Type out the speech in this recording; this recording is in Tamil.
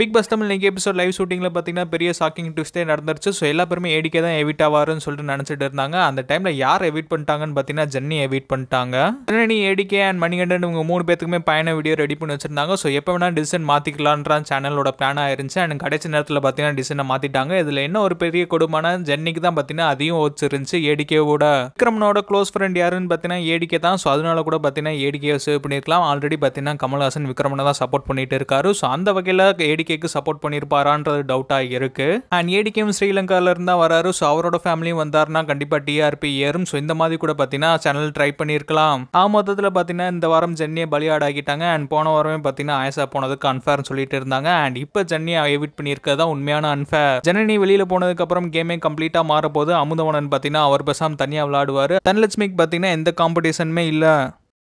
பிக் பாஸ் தமிழ் நீங்கள் எபிசோட் லைவ் ஷூட்டிங்கில் பார்த்தீங்கன்னா பெரிய ஷாக்கிங் ட்விஸ்டே நடந்துருச்சு ஸோ எல்லா பேருமே ஏடிக்கே தான் எவிட் ஆவாருன்னு சொல்லிட்டு நினச்சிட்டு இருந்தாங்க அந்த டைமில் யார் எவிட் பண்ணிட்டாங்கன்னு பார்த்தீங்கன்னா ஜென்னி எவிட் பண்ணிட்டாங்க நீ ஏடிக்கே அண்ட் மணிகண்டன் உங்கள் மூணு பேத்துக்குமே பயண வீடியோ ரெடி பண்ணி வச்சிருந்தாங்க ஸோ எப்போ வேணால் டிசைன் மாற்றிக்கலான்றான் சேனலோட பிளானாக இருந்துச்சு அண்ட் கடைசி நேரத்தில் பார்த்தீங்கன்னா டிசைனை மாற்றிட்டாங்க இதில் என்ன ஒரு பெரிய கொடுமான ஜென்னிக்கு தான் பார்த்தீங்கன்னா அதையும் ஓச்சிருந்துச்சு ஏடிக்கேவோட விக்ரமனோட க்ளோஸ் ஃப்ரெண்ட் யாருன்னு பார்த்தீங்கன்னா ஏடிக்கே தான் ஸோ அதனால கூட பார்த்தீங்கன்னா ஏடிக்கையை சேவ் பண்ணியிருக்கலாம் ஆல்ரெடி பார்த்தீங்கன்னா கமல்ஹாசன் விக்ரமனை தான் சப்போர்ட் பண்ணிட்டு இருக்காரு ஸோ அந்த வகையில் ஏடிகே ஏடிகேக்கு சப்போர்ட் பண்ணியிருப்பாரான்றது டவுட்டாக இருக்குது அண்ட் ஏடிகேவும் ஸ்ரீலங்கால இருந்தா வராரு ஸோ அவரோட ஃபேமிலியும் வந்தாருன்னா கண்டிப்பாக டிஆர்பி ஏறும் ஸோ இந்த மாதிரி கூட பார்த்தீங்கன்னா சேனல் ட்ரை பண்ணியிருக்கலாம் ஆ மொத்தத்தில் பார்த்தீங்கன்னா இந்த வாரம் ஜென்னியை பலியாட் ஆகிட்டாங்க அண்ட் போன வாரமே பார்த்தீங்கன்னா ஆயசா போனது அன்ஃபேர்னு சொல்லிட்டு இருந்தாங்க அண்ட் இப்போ ஜென்னியை எவிட் பண்ணியிருக்கிறது தான் உண்மையான அன்ஃபேர் ஜெனனி வெளியில் போனதுக்கு அப்புறம் கேமே கம்ப்ளீட்டாக போது அமுதவனன் பார்த்தீங்கன்னா அவர் பசாம் தனியாக விளாடுவார் தனலட்சுமிக்கு பார்த்தீங்கன்னா எந்த காம்படிஷனுமே இல்லை